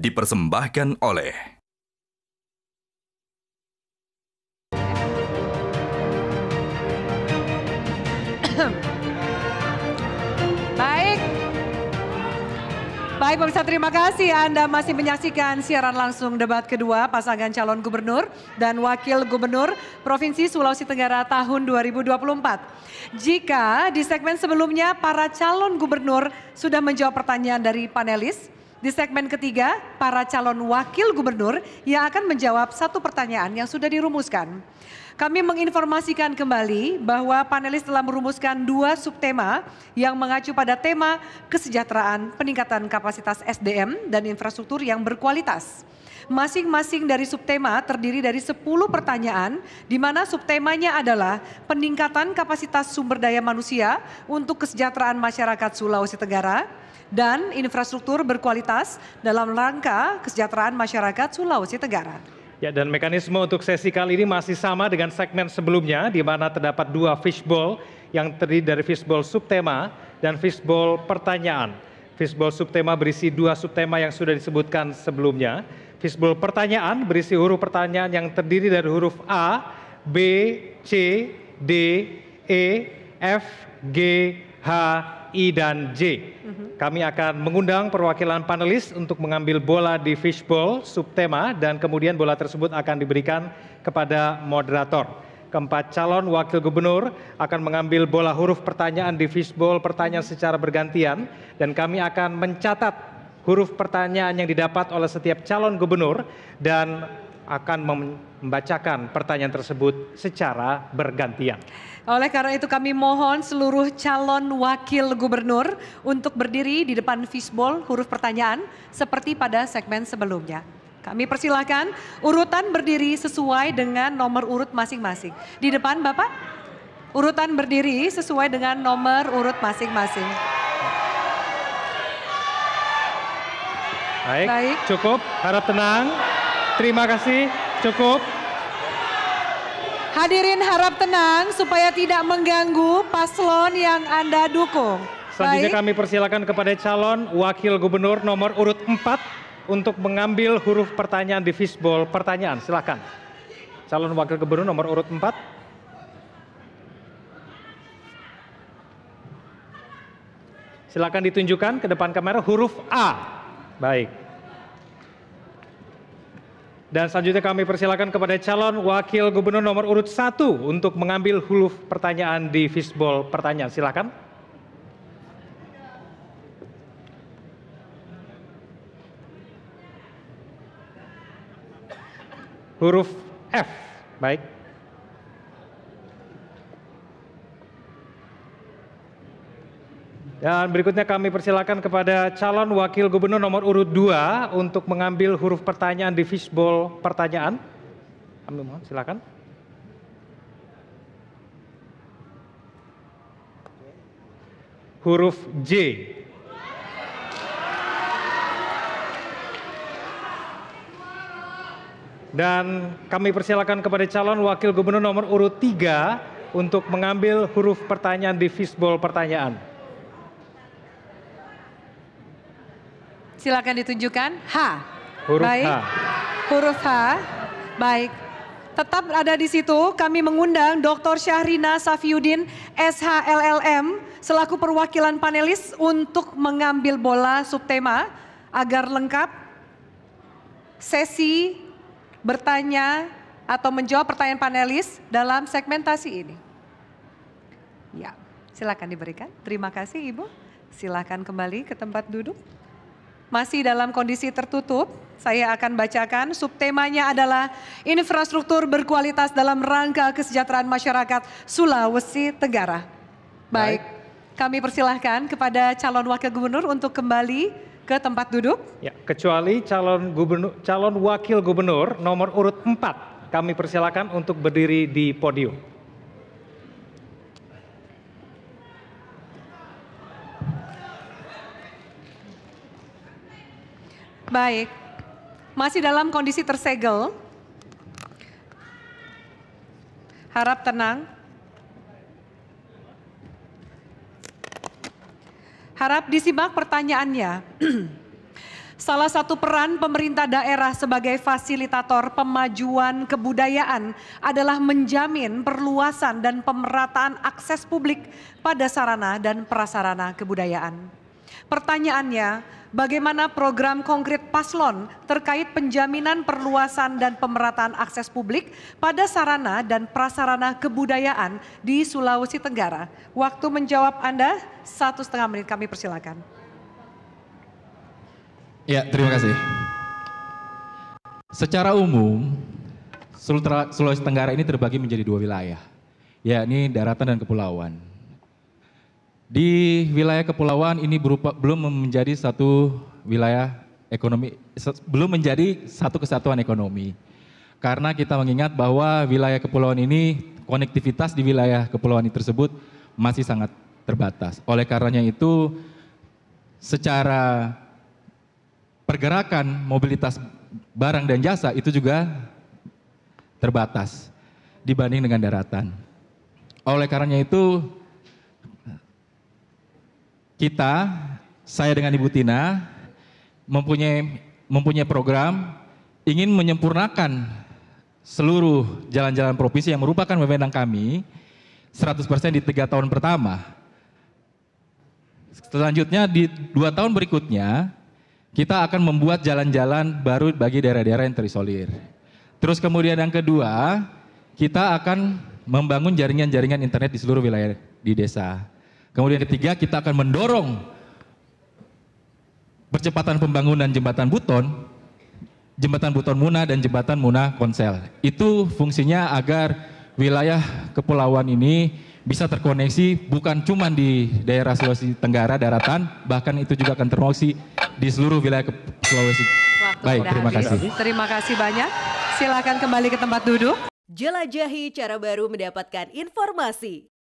dipersembahkan oleh Baik. Baik pemirsa terima kasih Anda masih menyaksikan siaran langsung debat kedua pasangan calon gubernur dan wakil gubernur Provinsi Sulawesi Tenggara tahun 2024. Jika di segmen sebelumnya para calon gubernur sudah menjawab pertanyaan dari panelis, di segmen ketiga, para calon wakil gubernur yang akan menjawab satu pertanyaan yang sudah dirumuskan. Kami menginformasikan kembali bahwa panelis telah merumuskan dua subtema yang mengacu pada tema kesejahteraan peningkatan kapasitas SDM dan infrastruktur yang berkualitas. Masing-masing dari subtema terdiri dari 10 pertanyaan di mana subtemanya adalah peningkatan kapasitas sumber daya manusia untuk kesejahteraan masyarakat Sulawesi Tenggara dan infrastruktur berkualitas dalam rangka kesejahteraan masyarakat Sulawesi Tenggara. Ya, dan mekanisme untuk sesi kali ini masih sama dengan segmen sebelumnya, di mana terdapat dua fishbowl yang terdiri dari fishbowl subtema dan fishbowl pertanyaan. Fishbowl subtema berisi dua subtema yang sudah disebutkan sebelumnya. Fishbowl pertanyaan berisi huruf pertanyaan yang terdiri dari huruf A, B, C, D, E, F, G, H, I dan J. Mhm. Kami akan mengundang perwakilan panelis untuk mengambil bola di fishbowl subtema dan kemudian bola tersebut akan diberikan kepada moderator. Keempat calon wakil gubernur akan mengambil bola huruf pertanyaan di fishbowl pertanyaan secara bergantian dan kami akan mencatat huruf pertanyaan yang didapat oleh setiap calon gubernur dan akan membacakan pertanyaan tersebut secara bergantian. Oleh karena itu kami mohon seluruh calon wakil gubernur untuk berdiri di depan fishbowl huruf pertanyaan seperti pada segmen sebelumnya. Kami persilahkan urutan berdiri sesuai dengan nomor urut masing-masing. Di depan Bapak, urutan berdiri sesuai dengan nomor urut masing-masing. Baik, Baik, cukup. Harap tenang. Terima kasih, cukup. Hadirin harap tenang supaya tidak mengganggu paslon yang Anda dukung. Selanjutnya Baik. kami persilakan kepada calon wakil gubernur nomor urut 4 untuk mengambil huruf pertanyaan di fishbowl pertanyaan. Silakan. Calon wakil gubernur nomor urut 4 Silakan ditunjukkan ke depan kamera huruf A. Baik. Dan selanjutnya kami persilakan kepada calon wakil gubernur nomor urut 1 untuk mengambil huruf pertanyaan di fishball pertanyaan. Silakan. Huruf F. Baik. Dan berikutnya kami persilakan kepada calon wakil gubernur nomor urut 2 untuk mengambil huruf pertanyaan di fishbowl pertanyaan. Kami mohon silakan. Huruf J. Dan kami persilakan kepada calon wakil gubernur nomor urut 3 untuk mengambil huruf pertanyaan di fishbowl pertanyaan. Silakan ditunjukkan. H. Huruf Baik. H. Huruf H. Baik. Tetap ada di situ kami mengundang Dr. Syahrina Safiuddin SHLLM selaku perwakilan panelis untuk mengambil bola subtema agar lengkap sesi bertanya atau menjawab pertanyaan panelis dalam segmentasi ini. Ya, silakan diberikan. Terima kasih Ibu. Silakan kembali ke tempat duduk masih dalam kondisi tertutup, saya akan bacakan. Subtemanya adalah infrastruktur berkualitas dalam rangka kesejahteraan masyarakat Sulawesi Tenggara. Baik, Baik. kami persilahkan kepada calon wakil gubernur untuk kembali ke tempat duduk. Ya, kecuali calon gubernur, calon wakil gubernur nomor urut 4 kami persilakan untuk berdiri di podium. Baik. Masih dalam kondisi tersegel. Harap tenang. Harap disimak pertanyaannya. Salah satu peran pemerintah daerah sebagai fasilitator pemajuan kebudayaan adalah menjamin perluasan dan pemerataan akses publik pada sarana dan prasarana kebudayaan. Pertanyaannya, bagaimana program konkret paslon terkait penjaminan perluasan dan pemerataan akses publik pada sarana dan prasarana kebudayaan di Sulawesi Tenggara? Waktu menjawab Anda satu setengah menit kami persilakan. Ya, terima kasih. Secara umum, Sulawesi Tenggara ini terbagi menjadi dua wilayah, yakni daratan dan kepulauan. Di wilayah kepulauan ini berupa, belum menjadi satu wilayah ekonomi, belum menjadi satu kesatuan ekonomi. Karena kita mengingat bahwa wilayah kepulauan ini, konektivitas di wilayah kepulauan ini tersebut masih sangat terbatas. Oleh karenanya itu, secara pergerakan mobilitas barang dan jasa itu juga terbatas dibanding dengan daratan. Oleh karenanya itu kita, saya dengan Ibu Tina, mempunyai mempunyai program ingin menyempurnakan seluruh jalan-jalan provinsi yang merupakan wewenang kami 100% di tiga tahun pertama. Selanjutnya di dua tahun berikutnya kita akan membuat jalan-jalan baru bagi daerah-daerah yang terisolir. Terus kemudian yang kedua kita akan membangun jaringan-jaringan internet di seluruh wilayah di desa. Kemudian ketiga, kita akan mendorong percepatan pembangunan jembatan Buton, jembatan Buton Muna dan jembatan Muna Konsel. Itu fungsinya agar wilayah kepulauan ini bisa terkoneksi bukan cuma di daerah Sulawesi Tenggara daratan, bahkan itu juga akan terkoneksi di seluruh wilayah Sulawesi. Baik, terima habis. kasih. Terima kasih banyak. Silakan kembali ke tempat duduk. Jelajahi cara baru mendapatkan informasi.